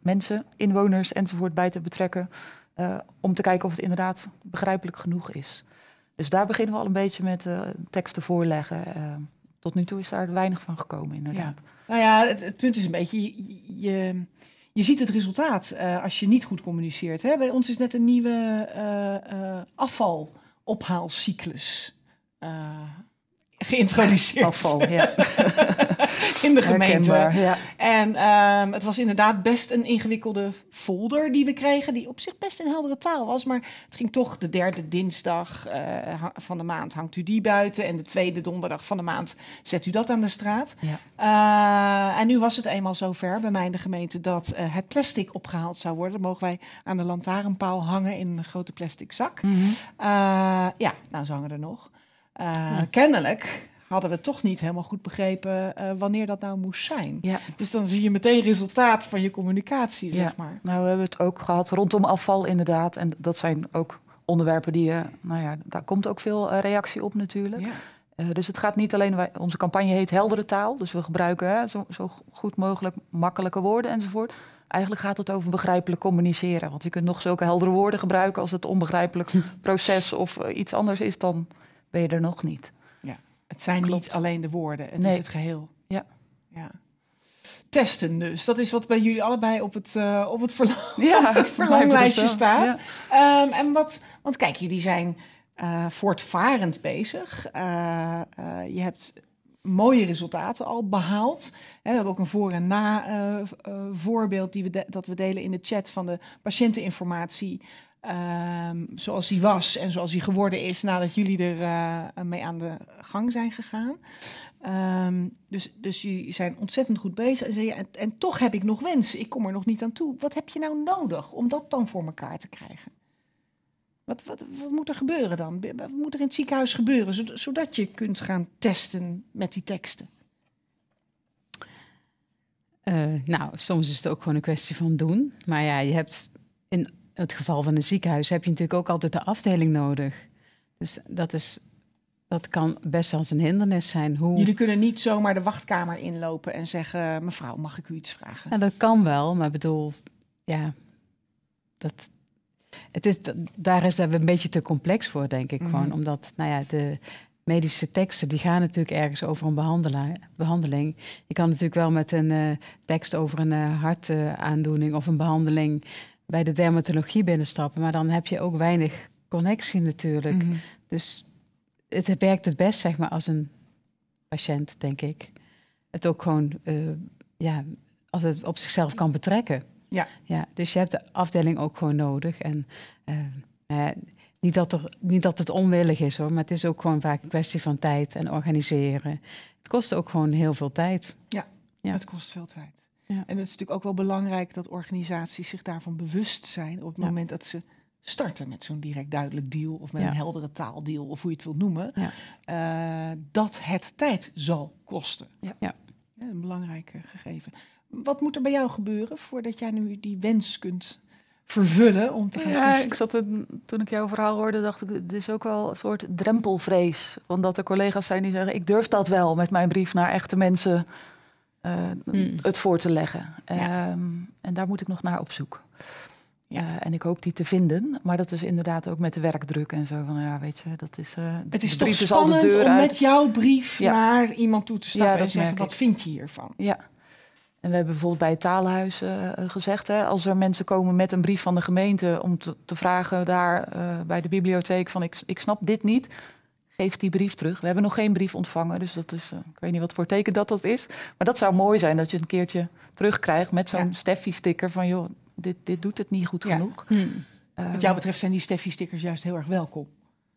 mensen, inwoners enzovoort bij te betrekken. Eh, om te kijken of het inderdaad begrijpelijk genoeg is. Dus daar beginnen we al een beetje met eh, teksten voorleggen. Eh, tot nu toe is daar weinig van gekomen, inderdaad. Nou ja, het, punt is een beetje, je, je, ziet het resultaat als je niet goed communiceert. Hè? Bij ons is net een nieuwe afval ophaalcyclus geïntroduceerd. ja. in de gemeente. En ehm, het was inderdaad best een ingewikkelde folder die we kregen, die op zich best in heldere taal was. Maar het ging toch de derde dinsdag eh, van de maand hangt u die buiten. En de tweede donderdag van de maand zet u dat aan de straat. Ja. Eh, en nu was het eenmaal zover bij mij in de gemeente dat eh, het plastic opgehaald zou worden. Mogen wij aan de lantaarnpaal hangen in een grote plastic zak. Mhm. ja, nou, ze hangen er nog. Uh, Kennelijk hadden we toch niet helemaal goed begrepen eh, wanneer dat nou moest zijn. Dus dan zie je meteen resultaat van je communicatie, zeg maar. Nou, we hebben het ook gehad rondom afval inderdaad. En dat zijn ook onderwerpen die, uh, nou ja, daar komt ook veel reactie op natuurlijk. dus het gaat niet alleen, wij, onze campagne heet heldere taal. Dus we gebruiken zo, goed mogelijk makkelijke woorden enzovoort. Eigenlijk gaat het over begrijpelijk communiceren. Want je kunt nog zulke heldere woorden gebruiken als het onbegrijpelijk proces of iets anders is dan ben je er nog niet. Ja. Het zijn niet alleen de woorden, het nee. is het geheel. Ja. ja. Testen dus, dat is wat bij jullie allebei op het, uh, op het, verlang, ja, het verlanglijstje staat. Ehm, en wat, want kijk, jullie zijn eh, voortvarend bezig. Eh, je hebt mooie resultaten al behaald. We hebben ook een voor- en na-voorbeeld voorbeeld die we dat we delen in de chat van de patiënteninformatie Ehm, zoals hij was en zoals hij geworden is nadat jullie er eh, mee aan de gang zijn gegaan. Ehm, dus, dus jullie zijn ontzettend goed bezig. En, en, en toch heb ik nog wensen. Ik kom er nog niet aan toe. Wat heb je nou nodig om dat dan voor elkaar te krijgen? Wat, wat, moet er gebeuren dan? Wat moet er in het ziekenhuis gebeuren zodat, je kunt gaan testen met die teksten? Eh, nou, soms is het ook gewoon een kwestie van doen. Maar ja, je hebt in het geval van een ziekenhuis heb je natuurlijk ook altijd de afdeling nodig. Dus dat, is, dat kan best wel eens een hindernis zijn. Hoe... Jullie kunnen niet zomaar de wachtkamer inlopen en zeggen: Mevrouw, mag ik u iets vragen? Ja, nou, dat kan wel, maar bedoel, ja, dat, het is, daar is dat een beetje te complex voor, denk ik. Mhm. Gewoon omdat, nou ja, de medische teksten die gaan natuurlijk ergens over een behandeling. Je kan natuurlijk wel met een eh, tekst over een uh, hartaandoening of een behandeling bij de dermatologie binnenstappen. Maar dan heb je ook weinig connectie natuurlijk. Mhm. Dus het werkt het best, zeg maar, als een patiënt, denk ik. Het ook gewoon, eh, ja, als het op zichzelf kan betrekken. Ja. ja. Dus je hebt de afdeling ook gewoon nodig. En eh, nou niet, dat er, niet dat het onwillig is hoor, maar het is ook gewoon vaak een kwestie van tijd en organiseren. Het kost ook gewoon heel veel tijd. Ja, ja. het kost veel tijd. En het is natuurlijk ook wel belangrijk dat organisaties zich daarvan bewust zijn op het moment dat ze starten met zo'n direct duidelijk deal of met een heldere taaldeal of hoe je het wilt noemen, eh, dat het tijd zal kosten. Ja. ja. een belangrijk eh, gegeven. Wat moet er bij jou gebeuren voordat jij nu die wens kunt vervullen om te gaan ja, ik zat Toen ik jouw verhaal hoorde, dacht ik, het is ook wel een soort drempelvrees. Want dat er collega's zijn die zeggen, ik durf dat wel met mijn brief naar echte mensen eh, hmm. het voor te leggen. Ehm, en daar moet ik nog naar op zoek. Ja. Eh, en ik hoop die te vinden. Maar dat is inderdaad ook met de werkdruk en zo. Van, ja, weet je, dat is, eh, het is toch spannend om met jouw brief naar iemand toe te staan en zeggen, wat vind je hiervan? Ja. En we hebben bijvoorbeeld bij het Taalhuis gezegd, hè, als er mensen komen met een brief van de gemeente om te, te vragen daar bij de bibliotheek van ik, ik snap dit niet, geef die brief terug. We hebben nog geen brief ontvangen, dus dat is, eh, ik weet niet wat voor teken dat dat is. Maar dat zou mooi zijn dat je een keertje terugkrijgt met zo'n ja. Steffi-sticker van joh, dit, dit doet het niet goed ja. genoeg. Hmm. Eh, wat jou betreft zijn die Steffi-stickers juist heel erg welkom.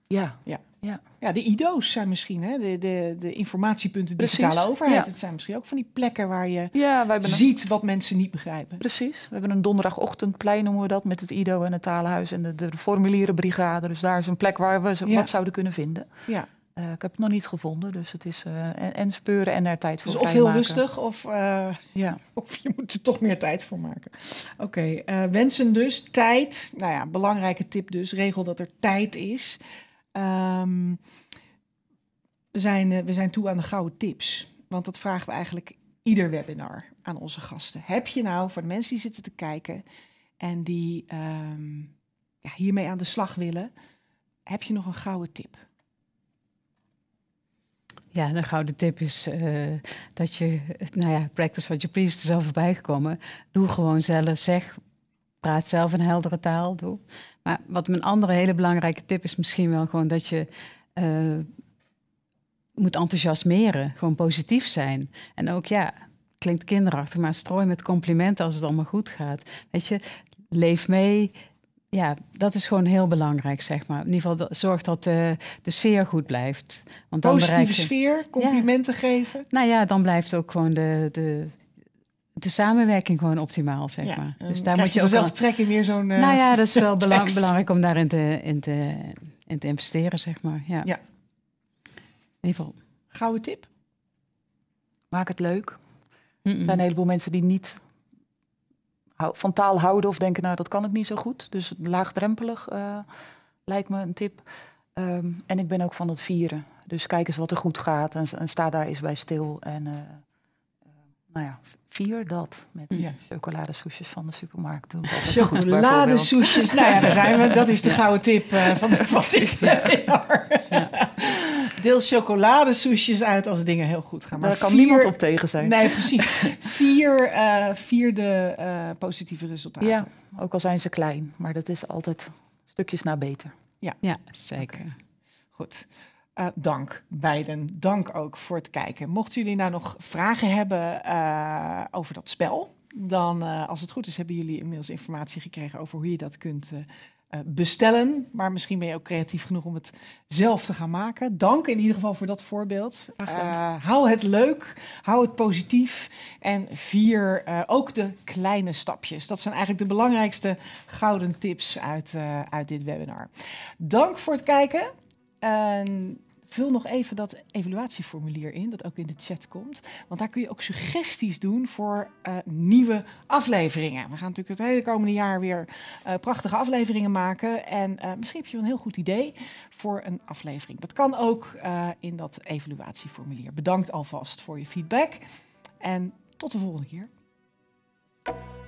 Ja. ja. Ja, ja de IDO's zijn misschien, hè? De, de, de informatiepunten digitale overheid. Het zijn misschien ook van die plekken waar je ja, ziet wat mensen niet begrijpen. Precies. We hebben een donderdagochtendplein, noemen we dat, met het IDO en het Talenhuis en de, de formulierenbrigade. Dus daar is een plek waar we ze wat zouden kunnen vinden. Ja. Eh, ik heb het nog niet gevonden, dus het is eh, en, en, speuren en er tijd voor dus of heel rustig, of, eh, ja. of je moet er toch meer tijd voor maken. Oké, wensen dus, tijd. Nou ja, belangrijke tip dus, regel dat er tijd is. Ehm, we, zijn, eh, we zijn toe aan de gouden tips. Want dat vragen we eigenlijk ieder webinar aan onze gasten. Heb je nou voor de mensen die zitten te kijken en die ehm, ja, hiermee aan de slag willen, heb je nog een gouden tip? Ja, een gouden tip is eh, dat je, nou ja, practice what you preach is al voorbij gekomen. Doe gewoon zelf, zeg praat zelf een heldere taal, doe. Maar wat mijn andere hele belangrijke tip is misschien wel gewoon dat je eh, moet enthousiasmeren. Gewoon positief zijn. En ook, ja, klinkt kinderachtig, maar strooi met complimenten als het allemaal goed gaat. Weet je, leef mee. Ja, dat is gewoon heel belangrijk, zeg maar. In ieder geval zorg dat de, eh, de sfeer goed blijft. Want dan Positieve sfeer, complimenten geven. Nou ja, dan blijft ook gewoon de, de, de samenwerking gewoon optimaal, zeg maar. Dus daar moet je, ook zelf trekken meer zo'n. Eh, nou ja, dat is wel belangrijk om daarin te, in te, in te investeren, zeg maar. Ja. ja. In ieder geval. Gouden tip? Maak het leuk. Er zijn een heleboel mensen die niet van taal houden of denken, nou dat kan ik niet zo goed. Dus laagdrempelig eh, lijkt me een tip. Ehm, en ik ben ook van het vieren. Dus kijk eens wat er goed gaat en, en sta daar eens bij stil. En eh, nou ja, vier dat met ja. chocoladesoesjes van de supermarkt doen. Chocoladesoesjes, nou ja, daar zijn we. Dat is de gouden tip uh, van de fascisten. Ja. Deel chocoladesoesjes uit als dingen heel goed gaan. Maar Daar kan niemand op tegen zijn. Nee, precies. Vier, uh, vierde eh, positieve resultaten. Ja, ook al zijn ze klein. Maar dat is altijd stukjes naar beter. Ja, ja zeker. Goed. Eh, dank beiden. Dank ook voor het kijken. Mochten jullie nou nog vragen hebben eh, over dat spel, dan eh, als het goed is hebben jullie inmiddels informatie gekregen over hoe je dat kunt bestellen. Maar misschien ben je ook creatief genoeg om het zelf te gaan maken. Dank in ieder geval voor dat voorbeeld. hou het leuk, hou het positief en vier ook de kleine stapjes. Dat zijn eigenlijk de belangrijkste gouden tips uit, uit dit webinar. Dank voor het kijken. En vul nog even dat evaluatieformulier in, dat ook in de chat komt. Want daar kun je ook suggesties doen voor eh, nieuwe afleveringen. We gaan natuurlijk het hele komende jaar weer eh, prachtige afleveringen maken. En eh, misschien heb je een heel goed idee voor een aflevering. Dat kan ook in dat evaluatieformulier. Bedankt alvast voor je feedback. En tot de volgende keer.